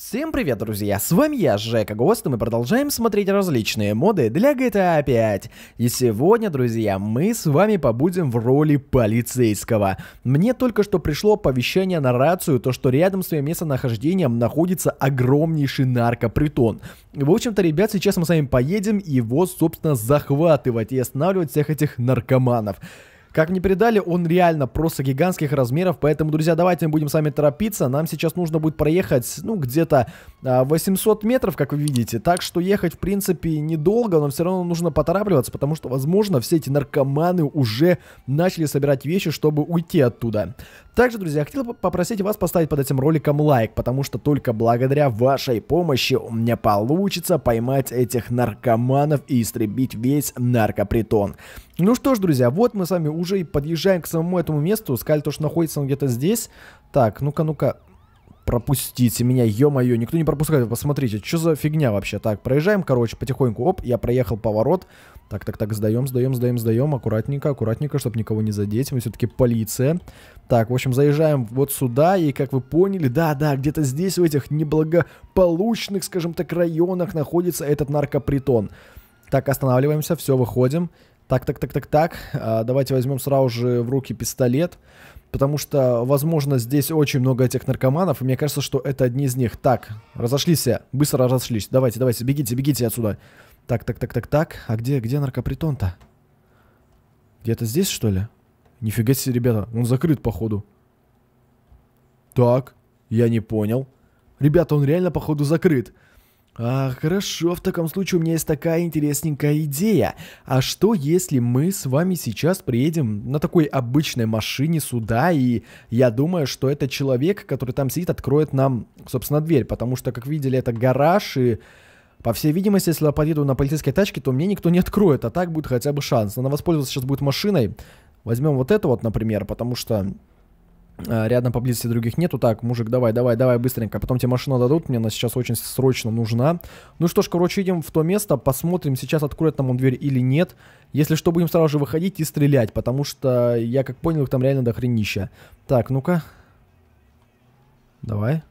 Всем привет, друзья! С вами я, Жека Гост, и мы продолжаем смотреть различные моды для GTA 5. И сегодня, друзья, мы с вами побудем в роли полицейского. Мне только что пришло оповещение на рацию, то что рядом с моим местонахождением находится огромнейший наркопритон. В общем-то, ребят, сейчас мы с вами поедем его, собственно, захватывать и останавливать всех этих наркоманов. Как мне передали, он реально просто гигантских размеров, поэтому, друзья, давайте мы будем с вами торопиться. Нам сейчас нужно будет проехать, ну, где-то 800 а, метров, как вы видите. Так что ехать, в принципе, недолго, но все равно нужно поторапливаться, потому что, возможно, все эти наркоманы уже начали собирать вещи, чтобы уйти оттуда. Также, друзья, я хотел попросить вас поставить под этим роликом лайк, потому что только благодаря вашей помощи у меня получится поймать этих наркоманов и истребить весь наркопритон. Ну что ж, друзья, вот мы с вами уже уже и подъезжаем к самому этому месту. Сказали то, что находится он где-то здесь. Так, ну-ка, ну-ка. Пропустите меня, ё-моё, никто не пропускает, посмотрите, что за фигня вообще. Так, проезжаем, короче, потихоньку, оп, я проехал поворот. Так, так, так, сдаем, сдаем, сдаем, сдаем, аккуратненько, аккуратненько, чтобы никого не задеть, мы все-таки полиция. Так, в общем, заезжаем вот сюда, и как вы поняли, да-да, где-то здесь, в этих неблагополучных, скажем так, районах находится этот наркопритон. Так, останавливаемся, все, выходим. Так, так, так, так, так. А, давайте возьмем сразу же в руки пистолет. Потому что, возможно, здесь очень много этих наркоманов, и мне кажется, что это одни из них. Так, разошлись, все, быстро разошлись. Давайте, давайте, бегите, бегите отсюда. Так, так, так, так, так. А где, где наркопритон-то? Где-то здесь, что ли? Нифига себе, ребята, он закрыт, походу. Так, я не понял. Ребята, он реально, походу, закрыт. А, хорошо, в таком случае у меня есть такая интересненькая идея. А что если мы с вами сейчас приедем на такой обычной машине сюда, и я думаю, что этот человек, который там сидит, откроет нам, собственно, дверь, потому что, как видели, это гараж, и, по всей видимости, если я подъеду на полицейской тачке, то мне никто не откроет, а так будет хотя бы шанс. Она воспользоваться сейчас будет машиной. Возьмем вот это вот, например, потому что а, рядом поблизости других нету. Так, мужик, давай, давай, давай быстренько. А потом тебе машину дадут, мне она сейчас очень срочно нужна. Ну что ж, короче, идем в то место, посмотрим, сейчас откроет нам он дверь или нет. Если что, будем сразу же выходить и стрелять, потому что, я как понял, их там реально дохренища. Так, ну-ка. Давай.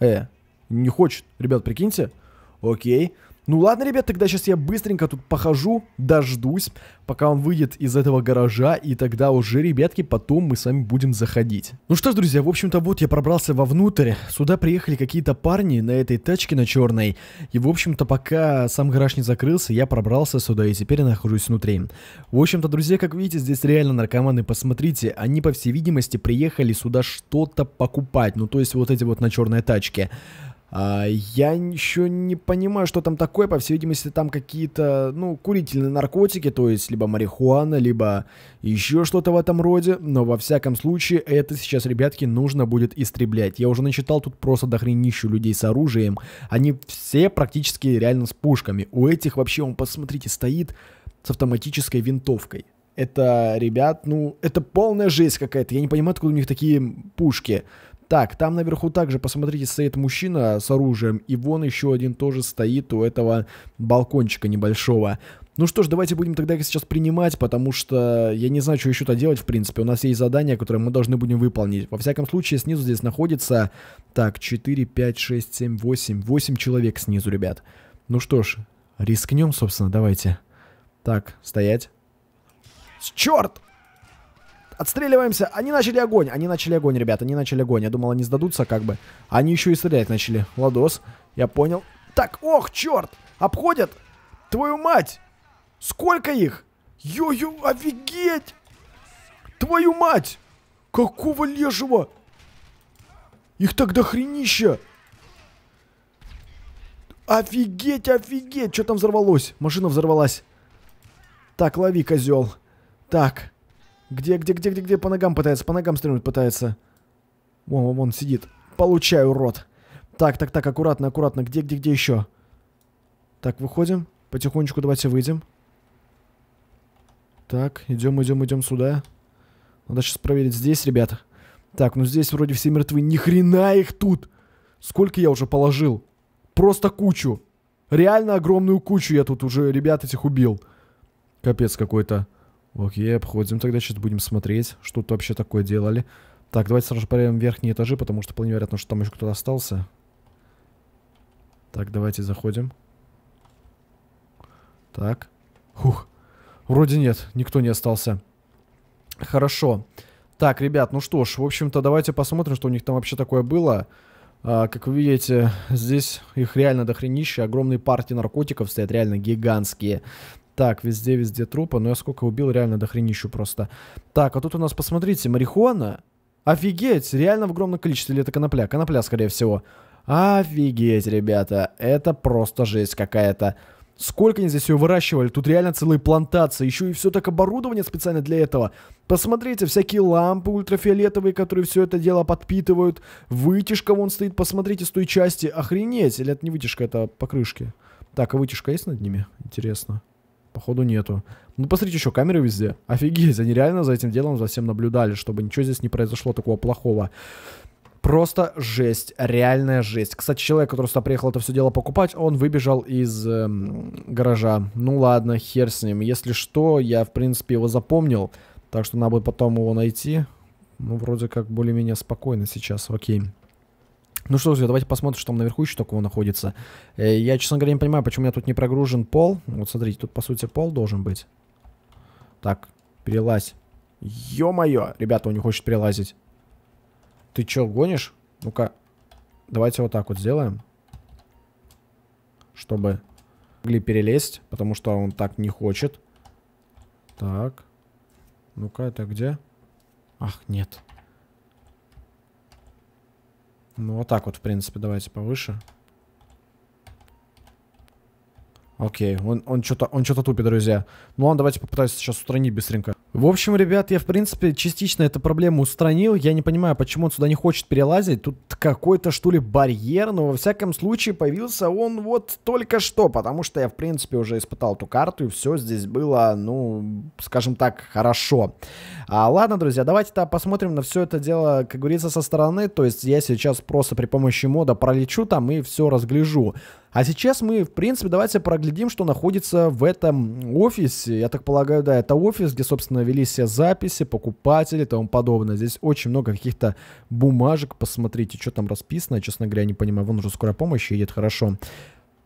Э, не хочет. Ребят, прикиньте. Окей. Ну ладно, ребят, тогда сейчас я быстренько тут похожу, дождусь, пока он выйдет из этого гаража, и тогда уже, ребятки, потом мы с вами будем заходить. Ну что ж, друзья, в общем-то, вот я пробрался вовнутрь, сюда приехали какие-то парни на этой тачке на черной, и, в общем-то, пока сам гараж не закрылся, я пробрался сюда, и теперь я нахожусь внутри. В общем-то, друзья, как видите, здесь реально наркоманы, посмотрите, они, по всей видимости, приехали сюда что-то покупать, ну то есть вот эти вот на черной тачке. А, я еще не понимаю, что там такое. По всей видимости, там какие-то, ну, курительные наркотики, то есть либо марихуана, либо еще что-то в этом роде. Но во всяком случае, это сейчас, ребятки, нужно будет истреблять. Я уже начитал тут просто дохренищу людей с оружием. Они все практически реально с пушками. У этих вообще, он, посмотрите, стоит с автоматической винтовкой. Это, ребят, ну, это полная жесть какая-то. Я не понимаю, откуда у них такие пушки. Так, там наверху также, посмотрите, стоит мужчина с оружием, и вон еще один тоже стоит у этого балкончика небольшого. Ну что ж, давайте будем тогда их сейчас принимать, потому что я не знаю, что еще-то делать, в принципе. У нас есть задания, которые мы должны будем выполнить. Во всяком случае, снизу здесь находится... Так, 4, 5, 6, 7, 8. 8 человек снизу, ребят. Ну что ж, рискнем, собственно, давайте. Так, стоять. Черт! Отстреливаемся. Они начали огонь. Они начали огонь, ребята. Они начали огонь. Я думал, они сдадутся как бы. Они еще и стрелять начали. Ладос. Я понял. Так, ох, черт. Обходят. Твою мать. Сколько их? Ё-ё, офигеть. Твою мать. Какого лежего? Их так до хренища. Офигеть, офигеть. Что там взорвалось? Машина взорвалась. Так, лови, козел. Так. Где, где, где, где, где? По ногам пытается, по ногам стрельнуть пытается. Вон, вон, вон сидит. Получаю урод. Так, так, так, аккуратно, аккуратно. Где, где, где еще? Так, выходим. Потихонечку давайте выйдем. Так, идем, идем, идем сюда. Надо сейчас проверить здесь, ребята. Так, ну здесь вроде все мертвы. Ни хрена их тут! Сколько я уже положил? Просто кучу. Реально огромную кучу я тут уже ребят этих убил. Капец какой-то. Окей, обходим тогда, сейчас будем смотреть, что тут вообще такое делали. Так, давайте сразу проверим верхние этажи, потому что вполне вероятно, что там еще кто-то остался. Так, давайте заходим. Так. Фух. Вроде нет, никто не остался. Хорошо. Так, ребят, ну что ж, в общем-то, давайте посмотрим, что у них там вообще такое было. А, как вы видите, здесь их реально дохренище, огромные партии наркотиков стоят, реально гигантские. Так, везде-везде трупа. Но я сколько убил, реально дохренищу просто. Так, а тут у нас, посмотрите, марихуана. Офигеть, реально в огромном количестве. Или это конопля? Конопля, скорее всего. Офигеть, ребята. Это просто жесть какая-то. Сколько они здесь ее выращивали, тут реально целые плантации, еще и все так оборудование специально для этого. Посмотрите, всякие лампы ультрафиолетовые, которые все это дело подпитывают, вытяжка вон стоит, посмотрите с той части, охренеть, или это не вытяжка, это покрышки. Так, а вытяжка есть над ними? Интересно. Походу нету. Ну, посмотрите, еще камеры везде. Офигеть, они реально за этим делом, за всем наблюдали, чтобы ничего здесь не произошло такого плохого. Просто жесть, реальная жесть. Кстати, человек, который сюда приехал это все дело покупать, он выбежал из эм, гаража. Ну ладно, хер с ним. Если что, я, в принципе, его запомнил. Так что надо будет потом его найти. Ну, вроде как более-менее спокойно сейчас, окей. Ну что, же, давайте посмотрим, что там наверху еще такого находится. Э, я, честно говоря, не понимаю, почему у меня тут не прогружен пол. Вот смотрите, тут, по сути, пол должен быть. Так, перелазь. Ё-моё, ребята, он не хочет перелазить. Ты чё, гонишь? Ну-ка, давайте вот так вот сделаем. Чтобы могли перелезть, потому что он так не хочет. Так. Ну-ка, это где? Ах, нет. Нет. Ну, вот так вот, в принципе, давайте повыше. Окей, он, он что-то он что-то тупит, друзья. Ну ладно, давайте попытаюсь сейчас устранить быстренько. В общем, ребят, я, в принципе, частично эту проблему устранил. Я не понимаю, почему он сюда не хочет перелазить. Тут какой-то, что ли, барьер. Но, во всяком случае, появился он вот только что. Потому что я, в принципе, уже испытал эту карту. И все здесь было, ну, скажем так, хорошо. А, ладно, друзья, давайте-то посмотрим на все это дело, как говорится, со стороны. То есть я сейчас просто при помощи мода пролечу там и все разгляжу. А сейчас мы, в принципе, давайте проглядим, что находится в этом офисе. Я так полагаю, да, это офис, где, собственно, велись все записи, покупатели и тому подобное. Здесь очень много каких-то бумажек. Посмотрите, что там расписано. Честно говоря, я не понимаю. Вон уже скорая помощь едет, хорошо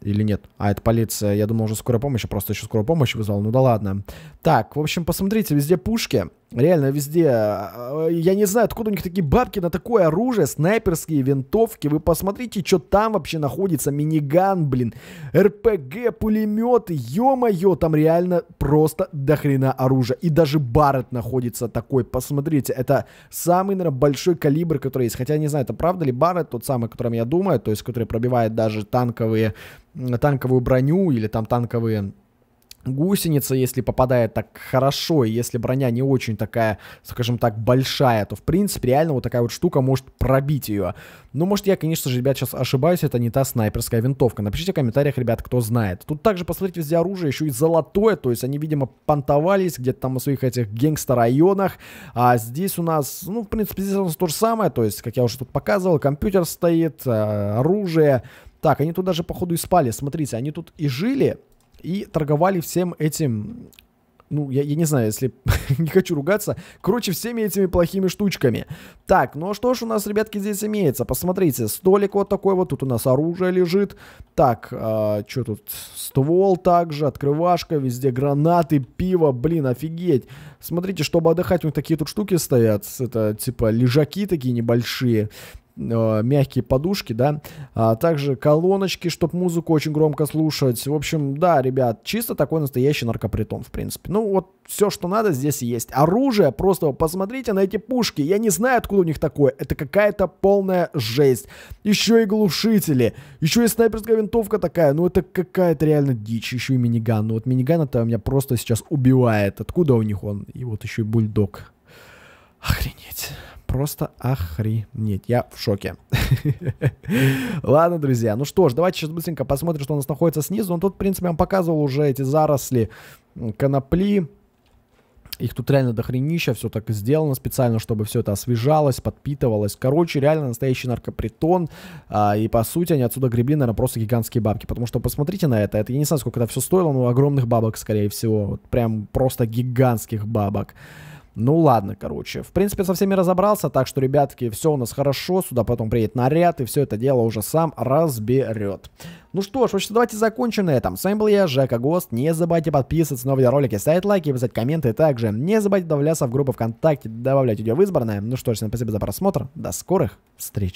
или нет? А, это полиция. Я думал, уже скорая помощь, просто еще скорую помощь вызвал. Ну да ладно. Так, в общем, посмотрите, везде пушки. Реально везде. А, а, я не знаю, откуда у них такие бабки на такое оружие, снайперские винтовки. Вы посмотрите, что там вообще находится. Миниган, блин, РПГ, пулеметы. Ё-моё, там реально просто дохрена оружия. И даже Барретт находится такой. Посмотрите, это самый, наверное, большой калибр, который есть. Хотя, я не знаю, это правда ли Барретт, тот самый, о котором я думаю, то есть, который пробивает даже танковые, танковую броню или там танковые гусеница, если попадает так хорошо, и если броня не очень такая, скажем так, большая, то, в принципе, реально вот такая вот штука может пробить ее. Ну, может, я, конечно же, ребят, сейчас ошибаюсь, это не та снайперская винтовка. Напишите в комментариях, ребят, кто знает. Тут также, посмотрите, везде оружие еще и золотое, то есть они, видимо, понтовались где-то там в своих этих гангстер-районах, а здесь у нас, ну, в принципе, здесь у нас то же самое, то есть, как я уже тут показывал, компьютер стоит, э, оружие, так, они тут даже, походу, и спали. Смотрите, они тут и жили, и торговали всем этим ну, я, я не знаю, если не хочу ругаться, короче, всеми этими плохими штучками. Так, ну а что ж у нас, ребятки, здесь имеется? Посмотрите, столик вот такой вот, тут у нас оружие лежит. Так, э, а, что тут? Ствол также, открывашка, везде гранаты, пиво, блин, офигеть. Смотрите, чтобы отдыхать, у них такие тут штуки стоят, это типа лежаки такие небольшие. Э, мягкие подушки, да, а также колоночки, чтобы музыку очень громко слушать. В общем, да, ребят, чисто такой настоящий наркопритон, в принципе. Ну, вот все, что надо, здесь есть. Оружие, просто посмотрите на эти пушки. Я не знаю, откуда у них такое. Это какая-то полная жесть. Еще и глушители, еще и снайперская винтовка такая. Ну, это какая-то реально дичь. Еще и миниган. Ну, вот миниган это меня просто сейчас убивает. Откуда у них он? И вот еще и бульдог. Охренеть. Просто охренеть. Я в шоке. Ладно, друзья. Ну что ж, давайте сейчас быстренько посмотрим, что у нас находится снизу. Он ну, тут, в принципе, вам показывал уже эти заросли конопли. Их тут реально дохренища, все так сделано специально, чтобы все это освежалось, подпитывалось. Короче, реально настоящий наркопритон. А, и по сути они отсюда гребли, наверное, просто гигантские бабки. Потому что посмотрите на это, это я не знаю, сколько это все стоило, но огромных бабок, скорее всего. Вот прям просто гигантских бабок. Ну ладно, короче. В принципе, со всеми разобрался, так что, ребятки, все у нас хорошо. Сюда потом приедет наряд, и все это дело уже сам разберет. Ну что ж, в общем, давайте закончим на этом. С вами был я, Жека Гост. Не забывайте подписываться на новые ролики, ставить лайки, писать комменты. Также не забывайте добавляться в группу ВКонтакте, добавлять видео в избранное. Ну что ж, всем спасибо за просмотр. До скорых встреч.